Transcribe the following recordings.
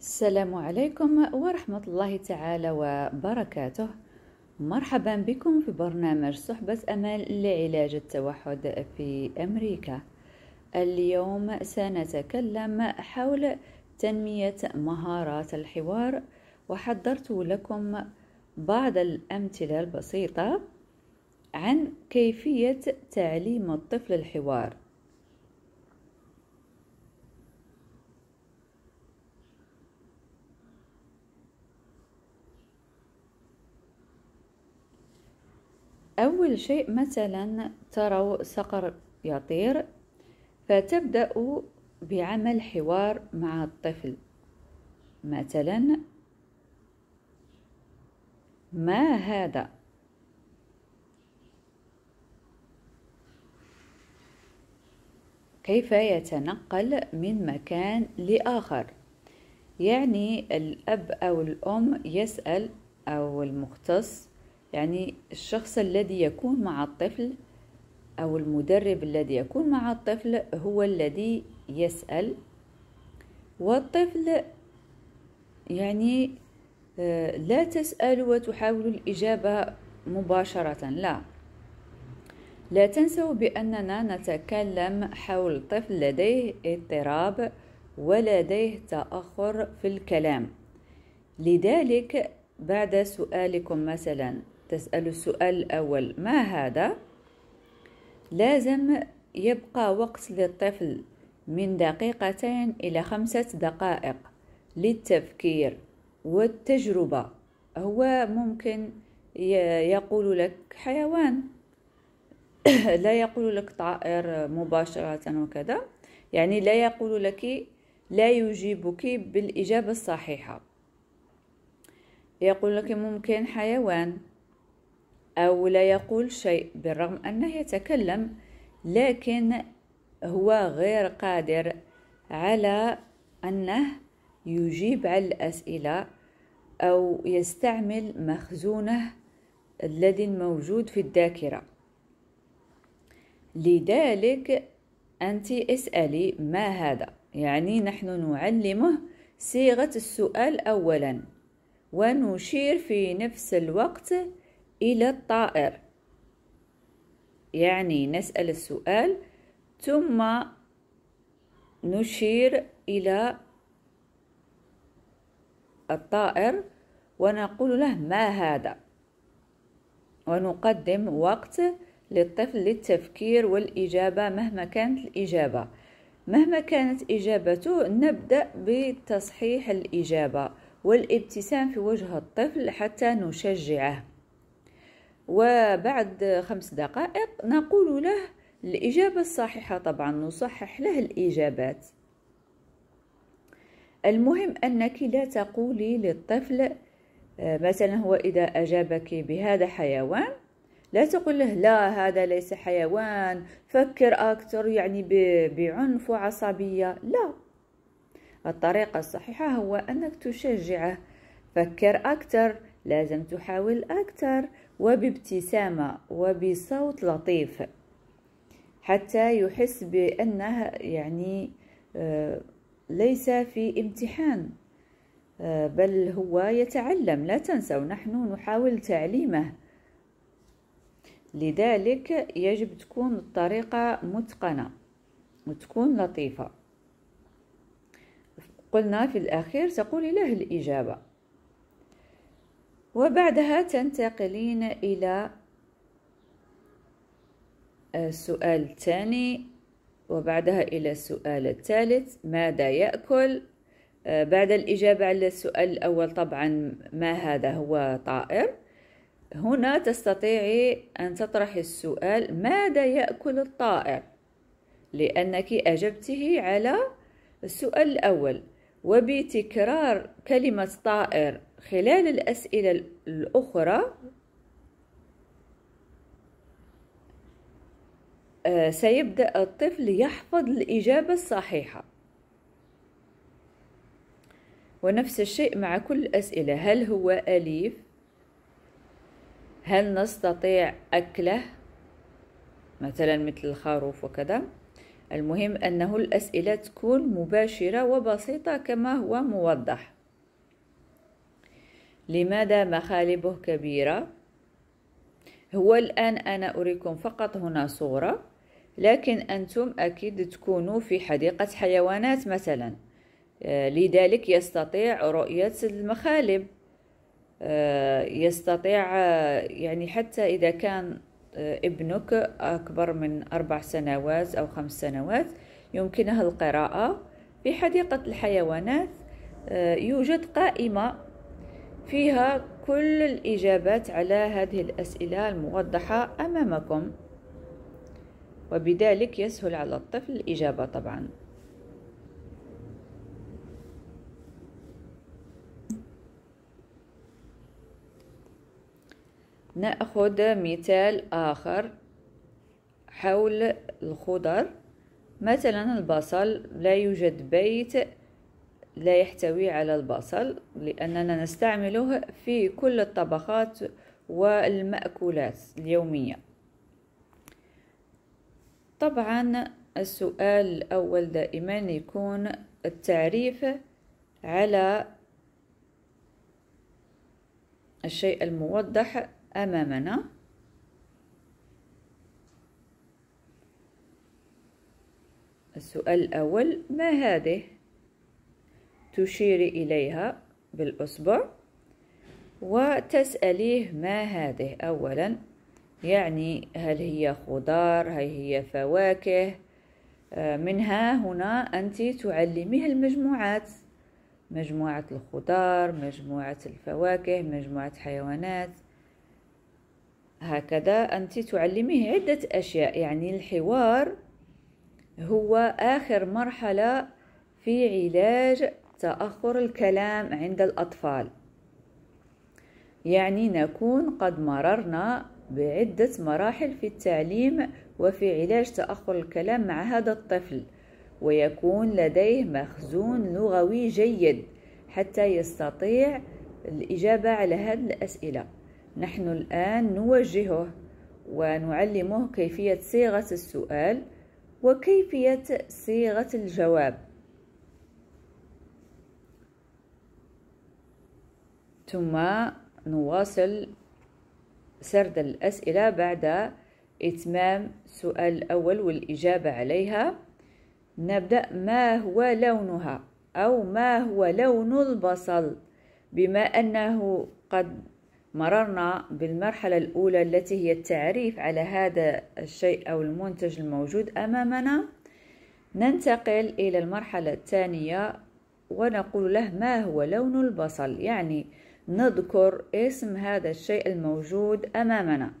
السلام عليكم ورحمة الله تعالى وبركاته مرحبا بكم في برنامج صحبة أمل لعلاج التوحد في أمريكا اليوم سنتكلم حول تنمية مهارات الحوار وحضرت لكم بعض الأمثلة البسيطة عن كيفية تعليم الطفل الحوار أول شيء مثلا تروا صقر يطير فتبدأ بعمل حوار مع الطفل مثلا ما هذا كيف يتنقل من مكان لآخر يعني الأب أو الأم يسأل أو المختص يعني الشخص الذي يكون مع الطفل أو المدرب الذي يكون مع الطفل هو الذي يسأل والطفل يعني آه، لا تسأل وتحاول الإجابة مباشرة لا لا تنسوا بأننا نتكلم حول طفل لديه اضطراب ولديه تأخر في الكلام لذلك بعد سؤالكم مثلا تسأل السؤال الأول ما هذا؟ لازم يبقى وقت للطفل من دقيقتين إلى خمسة دقائق للتفكير والتجربة هو ممكن يقول لك حيوان لا يقول لك طائر مباشرة وكذا يعني لا يقول لك لا يجيبك بالإجابة الصحيحة يقول لك ممكن حيوان أو لا يقول شيء بالرغم أنه يتكلم لكن هو غير قادر على أنه يجيب على الأسئلة أو يستعمل مخزونه الذي الموجود في الذاكرة لذلك أنت اسألي ما هذا يعني نحن نعلمه صيغة السؤال أولا ونشير في نفس الوقت إلى الطائر يعني نسأل السؤال ثم نشير إلى الطائر ونقول له ما هذا ونقدم وقت للطفل للتفكير والإجابة مهما كانت الإجابة مهما كانت إجابته نبدأ بتصحيح الإجابة والابتسام في وجه الطفل حتى نشجعه وبعد خمس دقائق نقول له الإجابة الصحيحة طبعا نصحح له الإجابات المهم أنك لا تقولي للطفل آه، مثلا هو إذا أجابك بهذا حيوان لا تقول له لا هذا ليس حيوان فكر أكثر يعني بعنف وعصبية لا الطريقة الصحيحة هو أنك تشجعه فكر أكثر لازم تحاول أكثر وبابتسامة وبصوت لطيف حتى يحس بأنه يعني آه، ليس في امتحان آه، بل هو يتعلم لا تنسوا نحن نحاول تعليمه لذلك يجب تكون الطريقة متقنة وتكون لطيفة قلنا في الأخير تقول له الإجابة وبعدها تنتقلين إلى السؤال آه، الثاني وبعدها إلى السؤال الثالث ماذا يأكل آه، بعد الإجابة على السؤال الأول طبعا ما هذا هو طائر هنا تستطيعي أن تطرحي السؤال ماذا يأكل الطائر لأنك أجبته على السؤال الأول وبتكرار كلمة طائر خلال الأسئلة الأخرى آه، سيبدأ الطفل يحفظ الإجابة الصحيحة ونفس الشيء مع كل الأسئلة هل هو أليف؟ هل نستطيع أكله؟ مثلا مثل الخروف وكذا المهم أنه الأسئلة تكون مباشرة وبسيطة كما هو موضح لماذا مخالبه كبيرة هو الآن أنا أريكم فقط هنا صورة لكن أنتم أكيد تكونوا في حديقة حيوانات مثلا آه، لذلك يستطيع رؤية المخالب آه، يستطيع آه، يعني حتى إذا كان ابنك أكبر من أربع سنوات أو خمس سنوات يمكنه القراءة في حديقة الحيوانات يوجد قائمة فيها كل الإجابات على هذه الأسئلة الموضحة أمامكم وبذلك يسهل على الطفل الإجابة طبعا نأخذ مثال آخر حول الخضر مثلا البصل لا يوجد بيت لا يحتوي على البصل لأننا نستعمله في كل الطبخات والمأكولات اليومية طبعا السؤال الأول دائما يكون التعريف على الشيء الموضح أمامنا السؤال الأول ما هذه تشيري إليها بالإصبع وتسأليه ما هذه أولا يعني هل هي خضار هل هي فواكه آه، منها هنا أنت تعلميه المجموعات مجموعة الخضار مجموعة الفواكه مجموعة حيوانات هكذا أنت تعلميه عدة أشياء يعني الحوار هو آخر مرحلة في علاج تأخر الكلام عند الأطفال يعني نكون قد مررنا بعدة مراحل في التعليم وفي علاج تأخر الكلام مع هذا الطفل ويكون لديه مخزون لغوي جيد حتى يستطيع الإجابة على هذه الأسئلة نحن الآن نوجهه ونعلمه كيفية صيغة السؤال وكيفية صيغة الجواب ثم نواصل سرد الأسئلة بعد إتمام السؤال الأول والإجابة عليها نبدأ ما هو لونها أو ما هو لون البصل بما أنه قد مررنا بالمرحلة الأولى التي هي التعريف على هذا الشيء أو المنتج الموجود أمامنا ننتقل إلى المرحلة الثانية ونقول له ما هو لون البصل يعني نذكر اسم هذا الشيء الموجود أمامنا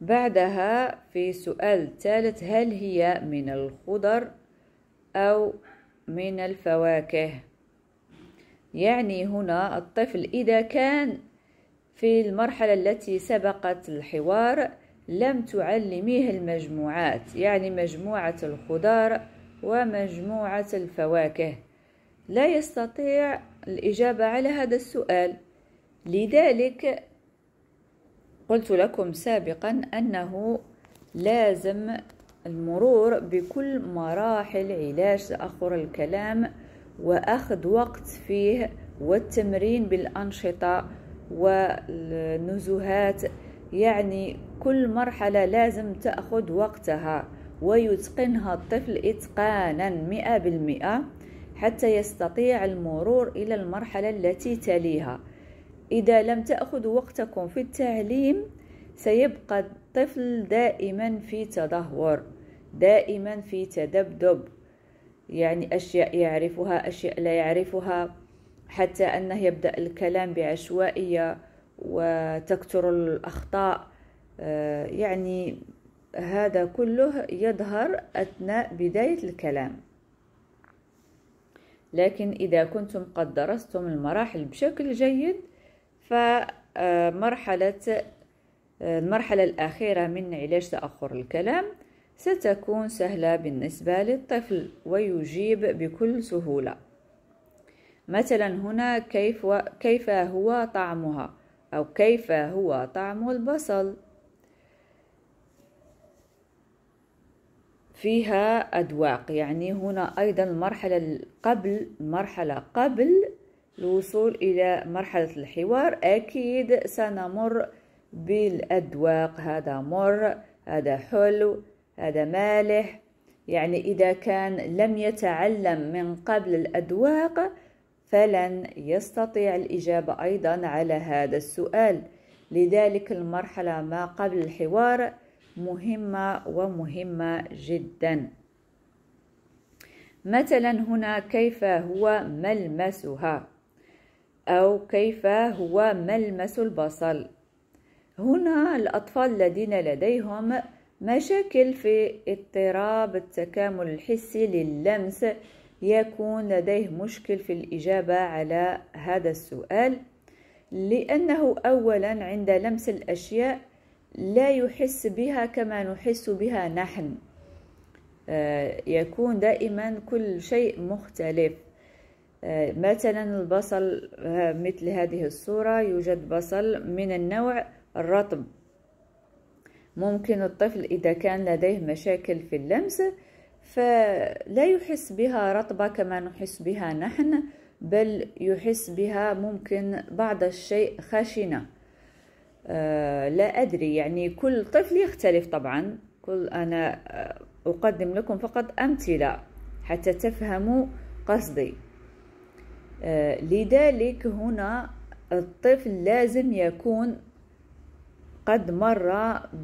بعدها في سؤال ثالث هل هي من الخضر أو من الفواكه يعني هنا الطفل إذا كان في المرحلة التي سبقت الحوار لم تعلميه المجموعات يعني مجموعة الخضار ومجموعة الفواكه لا يستطيع الإجابة على هذا السؤال لذلك قلت لكم سابقا أنه لازم المرور بكل مراحل علاج تأخر الكلام وأخذ وقت فيه والتمرين بالأنشطة والنزهات يعني كل مرحلة لازم تأخذ وقتها ويتقنها الطفل إتقانا مئة بالمئة حتى يستطيع المرور إلى المرحلة التي تليها إذا لم تأخذوا وقتكم في التعليم سيبقى الطفل دائما في تدهور دائما في تذبذب يعني أشياء يعرفها أشياء لا يعرفها حتى أنه يبدأ الكلام بعشوائية وتكثر الأخطاء آه، يعني هذا كله يظهر أثناء بداية الكلام لكن إذا كنتم قد درستم المراحل بشكل جيد فمرحلة المرحلة الأخيرة من علاج تأخر الكلام ستكون سهلة بالنسبة للطفل ويجيب بكل سهولة مثلا هنا كيف, كيف هو طعمها أو كيف هو طعم البصل فيها أدواق يعني هنا أيضا المرحلة قبل مرحلة قبل الوصول إلى مرحلة الحوار أكيد سنمر بالأدواق هذا مر هذا حلو هذا مالح يعني إذا كان لم يتعلم من قبل الأدواق فلن يستطيع الإجابة أيضا على هذا السؤال لذلك المرحلة ما قبل الحوار مهمة ومهمة جدا مثلا هنا كيف هو ملمسها أو كيف هو ملمس البصل هنا الأطفال الذين لديهم مشاكل في اضطراب التكامل الحسي للمس يكون لديه مشكل في الإجابة على هذا السؤال لأنه أولا عند لمس الأشياء لا يحس بها كما نحس بها نحن آه، يكون دائما كل شيء مختلف آه، مثلا البصل آه، مثل هذه الصورة يوجد بصل من النوع الرطب ممكن الطفل إذا كان لديه مشاكل في اللمس فلا يحس بها رطبة كما نحس بها نحن بل يحس بها ممكن بعض الشيء خشنة آه، لا أدري يعني كل طفل يختلف طبعا كل أنا آه، أقدم لكم فقط أمثلة حتى تفهموا قصدي آه، لذلك هنا الطفل لازم يكون قد مر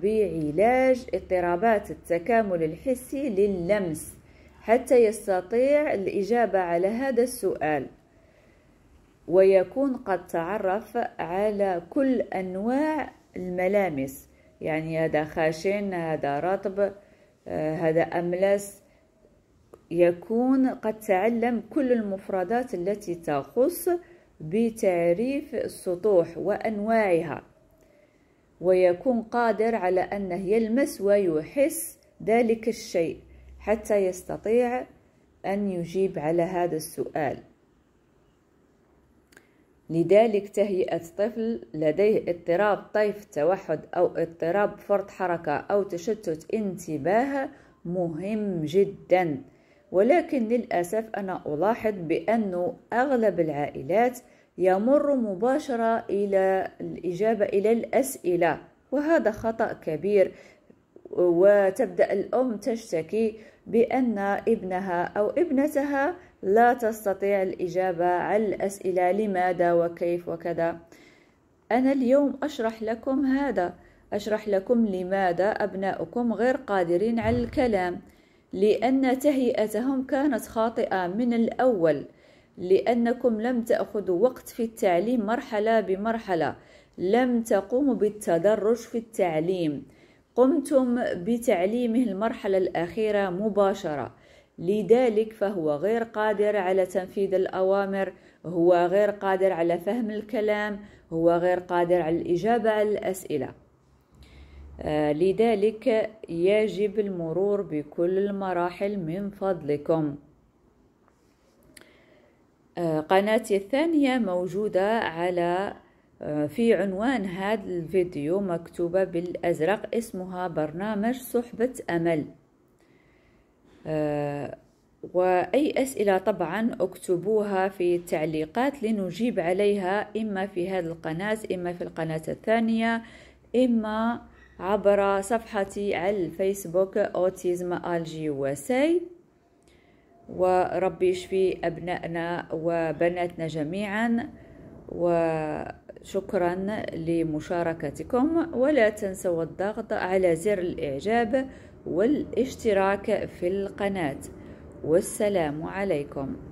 بعلاج اضطرابات التكامل الحسي للمس حتى يستطيع الإجابة على هذا السؤال ويكون قد تعرف على كل أنواع الملامس يعني هذا خشن هذا رطب آه، هذا أملس يكون قد تعلم كل المفردات التي تخص بتعريف السطوح وأنواعها ويكون قادر على أنه يلمس ويحس ذلك الشيء حتى يستطيع أن يجيب على هذا السؤال لذلك تهيئة طفل لديه اضطراب طيف التوحد أو اضطراب فرط حركة أو تشتت انتباه مهم جدا ولكن للأسف أنا ألاحظ بأن أغلب العائلات يمر مباشرة إلى الإجابة إلى الأسئلة وهذا خطأ كبير وتبدأ الأم تشتكي بأن ابنها أو ابنتها لا تستطيع الإجابة على الأسئلة لماذا وكيف وكذا أنا اليوم أشرح لكم هذا أشرح لكم لماذا أبناؤكم غير قادرين على الكلام لأن تهيئتهم كانت خاطئة من الأول لأنكم لم تأخذوا وقت في التعليم مرحلة بمرحلة لم تقوموا بالتدرج في التعليم قمتم بتعليمه المرحلة الأخيرة مباشرة لذلك فهو غير قادر على تنفيذ الأوامر هو غير قادر على فهم الكلام هو غير قادر على الإجابة على الأسئلة آه، لذلك يجب المرور بكل المراحل من فضلكم آه، قناتي الثانية موجودة على آه، في عنوان هذا الفيديو مكتوبة بالأزرق اسمها برنامج صحبة أمل آه، وأي أسئلة طبعا اكتبوها في التعليقات لنجيب عليها إما في هذه القناة إما في القناة الثانية إما عبر صفحتي على الفيسبوك أوتيزم ألجي وساي وربي يشفي أبنائنا وبناتنا جميعا وشكرا لمشاركتكم ولا تنسوا الضغط على زر الإعجاب والاشتراك في القناة والسلام عليكم